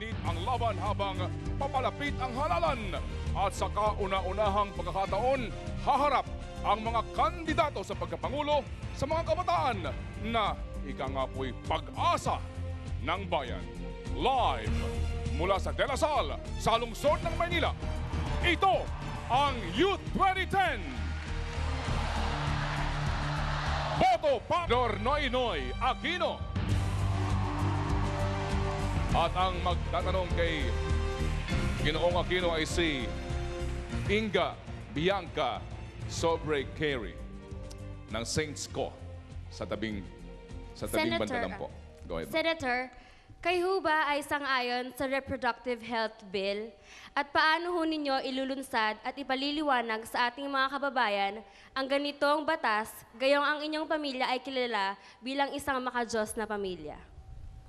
mainit ang laban habang papalapit ang halalan. At sa kauna-unahang pagkakataon, haharap ang mga kandidato sa pagkapangulo sa mga kabataan na ika nga po'y pag-asa ng bayan. Live mula sa De La Salle, sa lungsod ng Maynila, ito ang Youth 2010! Boto pa Dornoy Noy Aquino at ang magtatanong kay Ginoong Aquino ay si Inga Bianca Sobre Carey ng Saints Co. sa tabing sa tabing Senator, banda lang po. Go ahead. Senator, kayo ba ay sangayon sa Reproductive Health Bill? At paano ho ninyo ilulunsad at ipaliliwanag sa ating mga kababayan ang ganitong batas gayong ang inyong pamilya ay kilala bilang isang makajos na pamilya?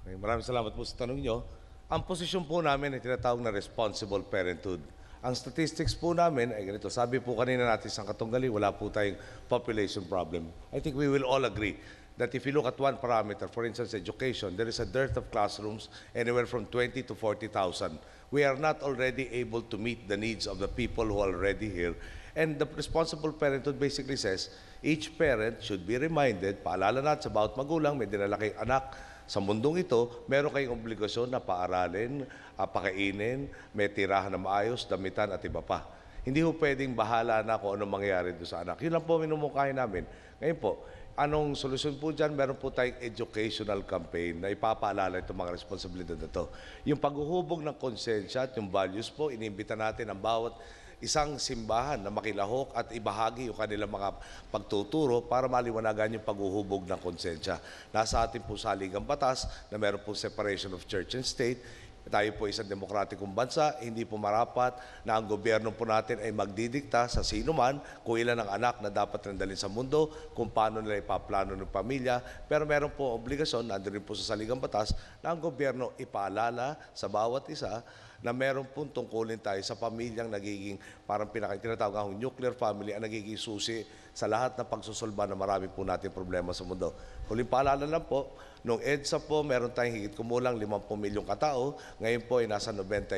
Okay, maraming salamat po sa tanong nyo. Ang posisyon po namin ay tinatawag na responsible parenthood. Ang statistics po namin ay ganito. Sabi po kanina natin sa Katunggali, wala po tayong population problem. I think we will all agree that if you look at one parameter, for instance, education, there is a dearth of classrooms anywhere from 20 to 40,000. We are not already able to meet the needs of the people who are already here. And the responsible parenthood basically says, each parent should be reminded, paalala natin sa bawat magulang, may dinalaki anak, sa mundong ito, meron kayong obligasyon na paaralin, ah, pakainin, may tirahan na maayos, damitan at iba pa. Hindi ho pwedeng bahala na kung anong mangyayari doon sa anak. Yun lang po minumungkahin namin. Ngayon po, anong solusyon po dyan? Meron po tayong educational campaign na ipapaalala itong mga responsibilidad na to. Yung paghuhubog ng konsensya at yung values po, inimbita natin ang bawat isang simbahan na makilahok at ibahagi yung kanilang mga pagtuturo para maliwanagan yung paghuhubog ng konsensya. Nasa ating po saligang batas na meron po separation of church and state. Tayo po isang demokratikong bansa, hindi po marapat na ang gobyerno po natin ay magdidikta sa sino man kung ilan ang anak na dapat nandalin sa mundo, kung paano nila ipaplano ng pamilya. Pero meron po obligasyon, nandun rin po sa saligang batas, na ang gobyerno ipaalala sa bawat isa na meron pong tungkulin tayo sa pamilyang nagiging parang pinaka tinatawag akong nuclear family ang nagiging susi sa lahat ng pagsusulba na marami po natin problema sa mundo. Huling paalala lang po, nung EDSA po meron tayong higit kumulang 50 milyong katao, ngayon po ay nasa 93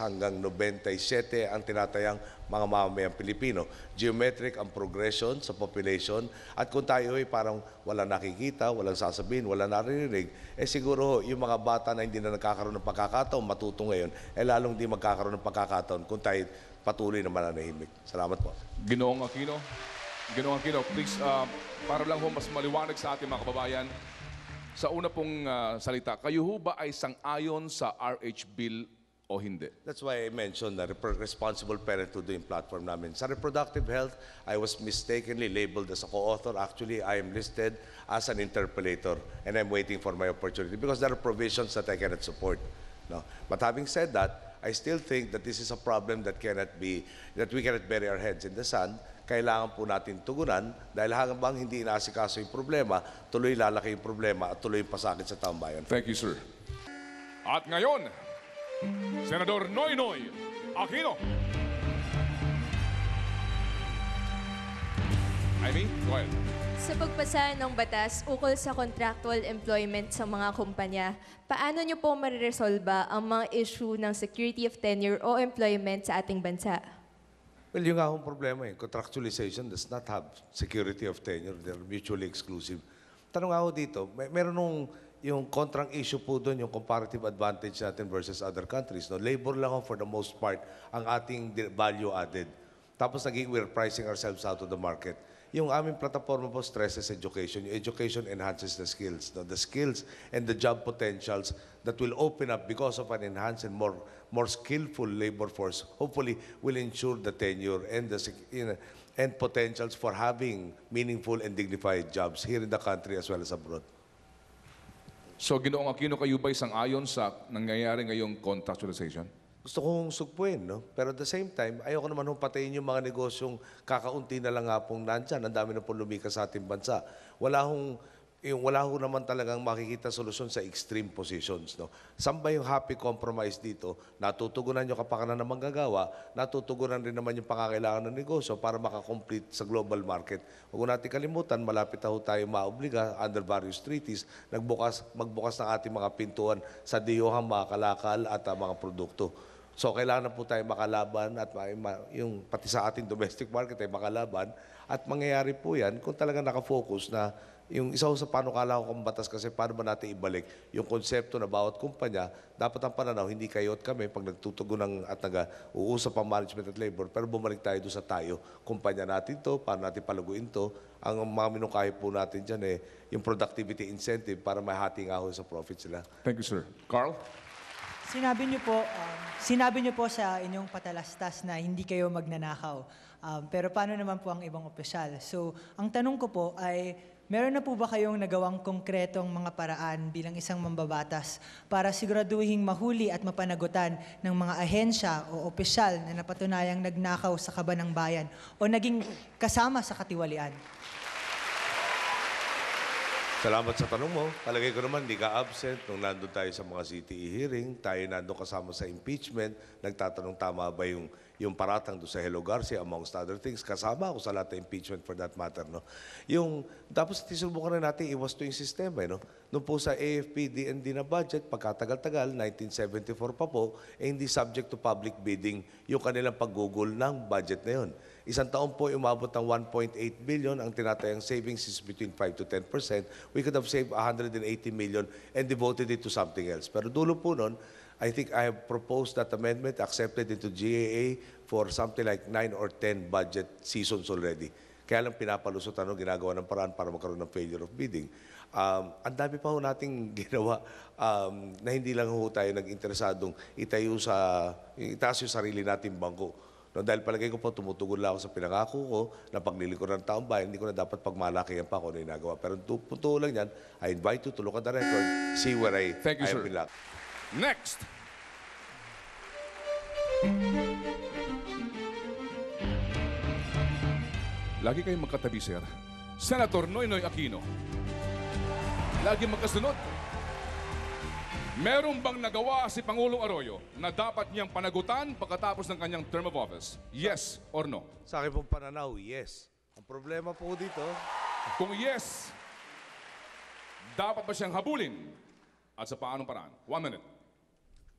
hanggang 97 ang tinatayang mga mamamayang Pilipino. Geometric ang progression sa population at kung tayo ay parang wala nakikita, walang sasabihin, wala naririnig, eh siguro yung mga bata na hindi na nagkakaroon ng pagkakataon, matuto ngayon, eh lalong di magkakaroon ng pagkakataon kung tayo patuloy na mananahimik. Salamat po. Ginoong Aquino, Ginoong Aquino, please, uh, para lang ho mas maliwanag sa ating mga kababayan, sa una pong uh, salita, kayo ho ba ay sang-ayon sa RH Bill o hindi? That's why I mentioned na responsible parent parenthood yung platform namin. Sa reproductive health, I was mistakenly labeled as a co-author. Actually, I am listed as an interpolator and I'm waiting for my opportunity because there are provisions that I cannot support. No? But having said that, I still think that this is a problem that cannot be, that we cannot bury our heads in the sand. Kailangan po natin tugunan dahil hanggang hindi inaasikaso yung problema, tuloy lalaki yung problema at tuloy yung pasakit sa tambayan. Thank you, sir. At ngayon, Senador Noynoy Aquino. I mean, go ahead. Sa pagpasa ng batas ukol sa contractual employment sa mga kumpanya, paano niyo po mariresolba ang mga issue ng security of tenure o employment sa ating bansa? Well, yung akong problema eh. Contractualization does not have security of tenure. They're mutually exclusive. Tanong ako dito, may, meron nung yung kontrang issue po doon, yung comparative advantage natin versus other countries. No? Labor lang for the most part ang ating value added. Tapos naging we're pricing ourselves out of the market. Yung aming plataforma po stresses education. Yung education enhances the skills. No? The skills and the job potentials that will open up because of an enhanced and more, more skillful labor force hopefully will ensure the tenure and the you know, and potentials for having meaningful and dignified jobs here in the country as well as abroad. So, Ginoong Aquino, kayo ba isang ayon sa nangyayari ngayong contractualization? Gusto kong sugpuin, no? Pero at the same time, ayoko naman hong patayin yung mga negosyong kakaunti na lang nga pong nandyan. Ang dami na pong lumika sa ating bansa. Wala hong yung wala ho naman talagang makikita solusyon sa extreme positions. No? Saan ba yung happy compromise dito? Natutugunan yung kapakanan ng manggagawa, natutugunan rin naman yung pangangailangan ng negosyo para makakomplete sa global market. Huwag natin kalimutan, malapit na ho tayo maobliga under various treaties, nagbukas, magbukas ng ating mga pintuan sa diyohang mga kalakal at uh, mga produkto. So kailangan po tayo makalaban at yung pati sa ating domestic market ay makalaban at mangyayari po yan kung talaga nakafocus na yung isa sa panukala ko kung batas kasi paano ba natin ibalik yung konsepto na bawat kumpanya, dapat ang pananaw, hindi kayo at kami pag nagtutugon ng, at nag-uusap ang management at labor, pero bumalik tayo doon sa tayo. Kumpanya natin to, paano natin paluguin to. Ang mga minukahi po natin dyan eh, yung productivity incentive para mahati nga ho sa profit sila. Thank you, sir. Carl? Sinabi niyo po, um, sinabi niyo po sa inyong patalastas na hindi kayo magnanakaw. Um, pero paano naman po ang ibang opisyal? So, ang tanong ko po ay Meron na po ba kayong nagawang konkretong mga paraan bilang isang mambabatas para siguraduhing mahuli at mapanagutan ng mga ahensya o opisyal na napatunayang nagnakaw sa kaba ng bayan o naging kasama sa katiwalian? Salamat sa tanong mo. Palagay ko naman, hindi ka absent. Nung nandun tayo sa mga CTE hearing, tayo nandun kasama sa impeachment, nagtatanong tama ba yung yung paratang do sa Hello Garcia amongst other things, kasama ako sa lahat ng impeachment for that matter. No? Yung, tapos tisubukan na natin iwas to yung sistema. Eh, no? Noong po sa AFP, DND na budget, pagkatagal-tagal, 1974 pa po, eh, hindi subject to public bidding yung kanilang paggugol ng budget na yun. Isang taon po umabot ng 1.8 billion. Ang tinatayang savings is between 5 to 10 percent. We could have saved 180 million and devoted it to something else. Pero dulo po noon I think I have proposed that amendment accepted into GAA for something like 9 or 10 budget seasons already. Kaya lang pinapalusot ano ginagawa ng paraan para magkaroon ng failure of bidding. Um, ang dami pa ho nating ginawa um, na hindi lang ho tayo nag-interesadong itayo sa, itaas yung sarili nating bangko. No, dahil palagay ko po, tumutugon lang ako sa pinangako ko na paglilingkod ng taong bayan, hindi ko na dapat pagmalakihan pa ako na ano ginagawa. Pero totoo lang yan, I invite you to look at the record, see where I, Thank you, I sir. Next. Lagi kayong magkatabi, sir. Senator Noynoy Aquino. Lagi magkasunod. Meron bang nagawa si Pangulong Arroyo na dapat niyang panagutan pagkatapos ng kanyang term of office? Yes or no? Sa akin pong pananaw, yes. Ang problema po dito... Kung yes, dapat ba siyang habulin? At sa paanong paraan? One minute.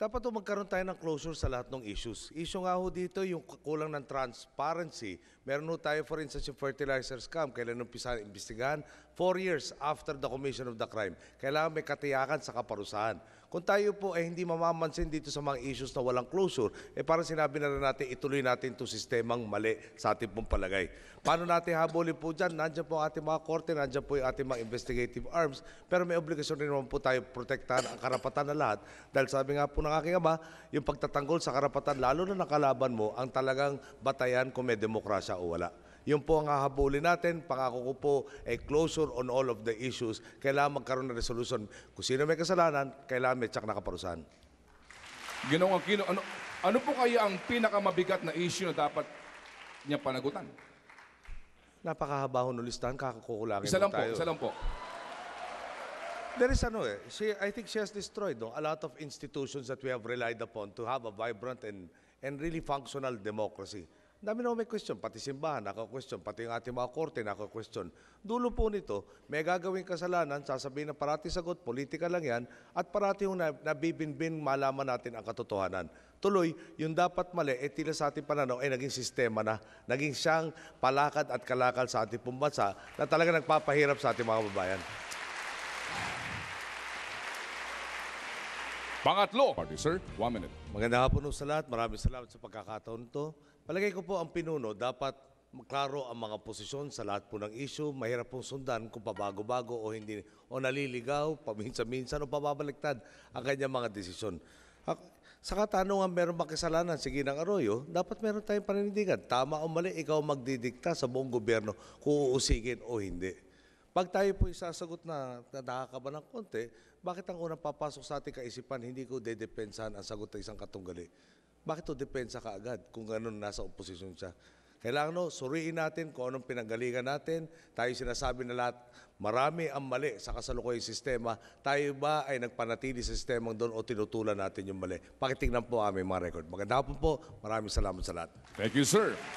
Dapat po magkaroon tayo ng closure sa lahat ng issues. Issue nga ho dito yung kulang ng transparency. Meron ho tayo for instance yung fertilizer scam. Kailan nung pisan imbestigahan? Four years after the commission of the crime. Kailangan may katiyakan sa kaparusahan. Kung tayo po ay hindi mamamansin dito sa mga issues na walang closure, eh parang sinabi na rin natin, ituloy natin itong sistemang mali sa ating pong palagay. Paano natin habulin po dyan? Nandiyan po ang ating mga korte, nandiyan po yung ating mga investigative arms, pero may obligasyon rin naman po tayo protektahan ang karapatan na lahat. Dahil sabi nga po ng aking ama, yung pagtatanggol sa karapatan, lalo na nakalaban mo, ang talagang batayan kung may demokrasya o wala. Yun po ang hahabulin natin. Pangako ko po a closure on all of the issues. Kailangan magkaroon ng resolution. Kung sino may kasalanan, kailangan may tsak nakaparusahan. Ginoong Aquino, ano, ano po kaya ang pinakamabigat na issue na dapat niya panagutan? Napakahaba ng listahan, kakakukulangin Isa lang po, tayo. isa lang po. There is ano eh, she, I think she has destroyed no, a lot of institutions that we have relied upon to have a vibrant and, and really functional democracy dami na may question, pati simbahan naka-question, pati ang ating mga korte naka-question. Dulo po nito, may gagawing kasalanan, sasabihin na parati sagot, politika lang yan, at parati yung nabibinbin malaman natin ang katotohanan. Tuloy, yung dapat mali, eh tila sa ating pananaw ay eh, naging sistema na, naging siyang palakad at kalakal sa ating pumbansa na talaga nagpapahirap sa ating mga babayan. Pangatlo, party sir, one minute. Maganda hapon sa lahat. Maraming salamat sa pagkakataon to. Palagay ko po ang pinuno dapat klaro ang mga posisyon sa lahat po ng issue. Mahirap pong sundan kung pabago-bago o hindi o naliligaw, paminsan-minsan o pababaliktad ang kanyang mga desisyon. Sa katanungan meron ba kasalanan si Ginang Arroyo, oh. dapat meron tayong paninindigan. Tama o mali, ikaw magdidikta sa buong gobyerno kung uusigin o hindi. Pag tayo po isasagot na nakakaba ng konti, bakit ang unang papasok sa ating kaisipan, hindi ko dedepensahan ang sagot ng isang katunggali? Bakit to depensa ka agad kung ganun nasa oposisyon siya? Kailangan no, suriin natin kung anong pinanggalingan natin. Tayo sinasabi na lahat, marami ang mali sa kasalukuyang sistema. Tayo ba ay nagpanatili sa sistemang doon o tinutulan natin yung mali? Pakitingnan po aming mga record. Maganda po po. Maraming salamat sa lahat. Thank you, sir.